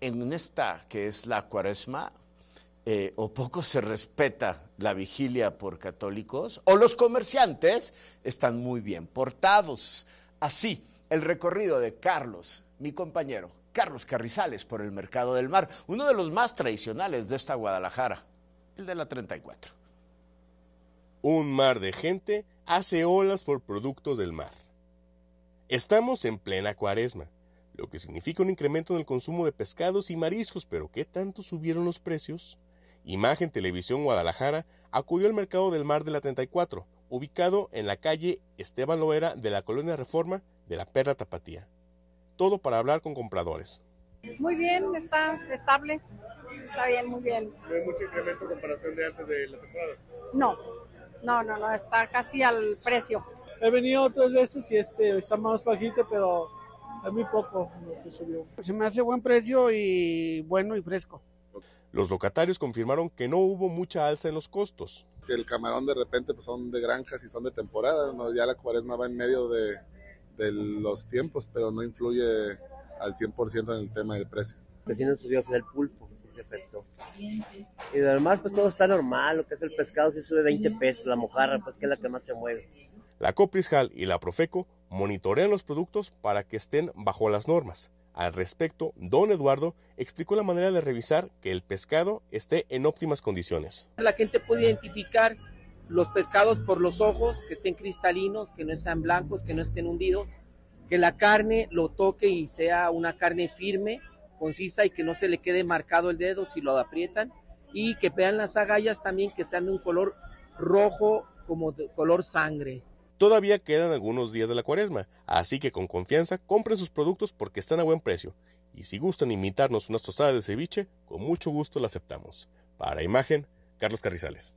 en esta que es la cuaresma, eh, o poco se respeta la vigilia por católicos, o los comerciantes están muy bien portados. Así, el recorrido de Carlos, mi compañero, Carlos Carrizales por el Mercado del Mar, uno de los más tradicionales de esta Guadalajara, el de la 34. Un mar de gente hace olas por productos del mar. Estamos en plena cuaresma lo que significa un incremento en el consumo de pescados y mariscos, pero ¿qué tanto subieron los precios? Imagen Televisión Guadalajara acudió al mercado del mar de la 34, ubicado en la calle Esteban Loera de la colonia Reforma de la Perla Tapatía. Todo para hablar con compradores. Muy bien, está estable, está bien, muy bien. ¿No hay mucho incremento en comparación de antes de la temporada? No, no, no, no, está casi al precio. He venido otras veces y este está más bajito, pero es muy poco Se me hace buen precio y bueno y fresco. Los locatarios confirmaron que no hubo mucha alza en los costos. El camarón de repente pues, son de granjas y son de temporada, ya la cuaresma va en medio de, los tiempos, pero no influye al 100% en el tema del precio. Pues sí subió el pulpo, sí se afectó. Y además pues todo está normal, lo que es el pescado sí sube 20 pesos, la mojarra pues que es la que más se mueve la Coprisjal y la Profeco monitorean los productos para que estén bajo las normas. Al respecto, don Eduardo explicó la manera de revisar que el pescado esté en óptimas condiciones. La gente puede identificar los pescados por los ojos, que estén cristalinos, que no estén blancos, que no estén hundidos, que la carne lo toque y sea una carne firme, concisa y que no se le quede marcado el dedo si lo aprietan, y que vean las agallas también que sean de un color rojo como de color sangre. Todavía quedan algunos días de la cuaresma, así que con confianza compren sus productos porque están a buen precio. Y si gustan imitarnos unas tostadas de ceviche, con mucho gusto la aceptamos. Para imagen, Carlos Carrizales.